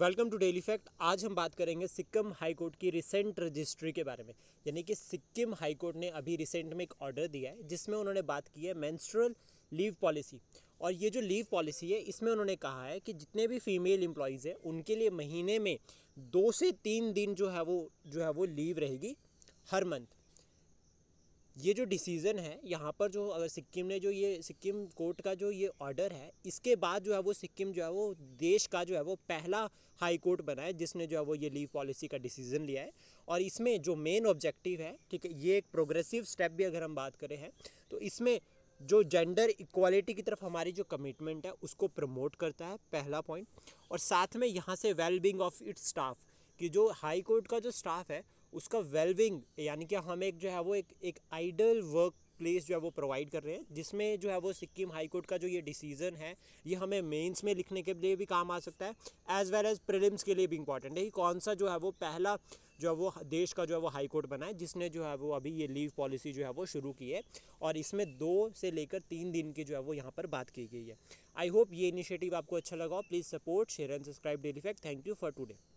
welcome to daily fact आज हम बात करेंगे सिक्किम हाई कोर्ट की रिसेंट रजिस्ट्री के बारे में यानी कि सिक्किम हाई कोर्ट ने अभी रिसेंट में एक ऑर्डर दिया है जिसमें उन्होंने बात की है मैंस्ट्रल लीव पॉलिसी और ये जो लीव पॉलिसी है इसमें उन्होंने कहा है कि जितने भी फीमेल एम्प्लॉयज़ हैं उनके लिए महीने में दो से तीन दिन जो है वो जो है वो लीव रहेगी हर मंथ ये जो डिसीज़न है यहाँ पर जो अगर सिक्किम ने जो ये सिक्किम कोर्ट का जो ये ऑर्डर है इसके बाद जो है वो सिक्किम जो है वो देश का जो है वो पहला हाई कोर्ट बना है जिसने जो है वो ये लीव पॉलिसी का डिसीज़न लिया है और इसमें जो मेन ऑब्जेक्टिव है ठीक है ये एक प्रोग्रेसिव स्टेप भी अगर हम बात करें हैं तो इसमें जो जेंडर इक्वालिटी की तरफ हमारी जो कमिटमेंट है उसको प्रमोट करता है पहला पॉइंट और साथ में यहाँ से वेलबींग ऑफ इट्स स्टाफ कि जो हाई कोर्ट का जो स्टाफ है उसका वेलविंग यानी कि हम एक जो है वो एक एक आइडल वर्क प्लेस जो है वो प्रोवाइड कर रहे हैं जिसमें जो है वो सिक्किम हाई कोर्ट का जो ये डिसीजन है ये हमें मेंस में लिखने के लिए भी काम आ सकता है एज वेल एज प्रिलिम्स के लिए भी इंपॉर्टेंट है कि कौन सा जो है वो पहला जो है वो देश का जो है वो हाई कोर्ट बना है जिसने जो है वो अभी ये लीव पॉलिसी जो है वो शुरू की है और इसमें दो से लेकर तीन दिन की जो है वो यहाँ पर बात की गई है आई होप ये इनिशिएटिव आपको अच्छा लगा please support share and subscribe daily fact thank you for today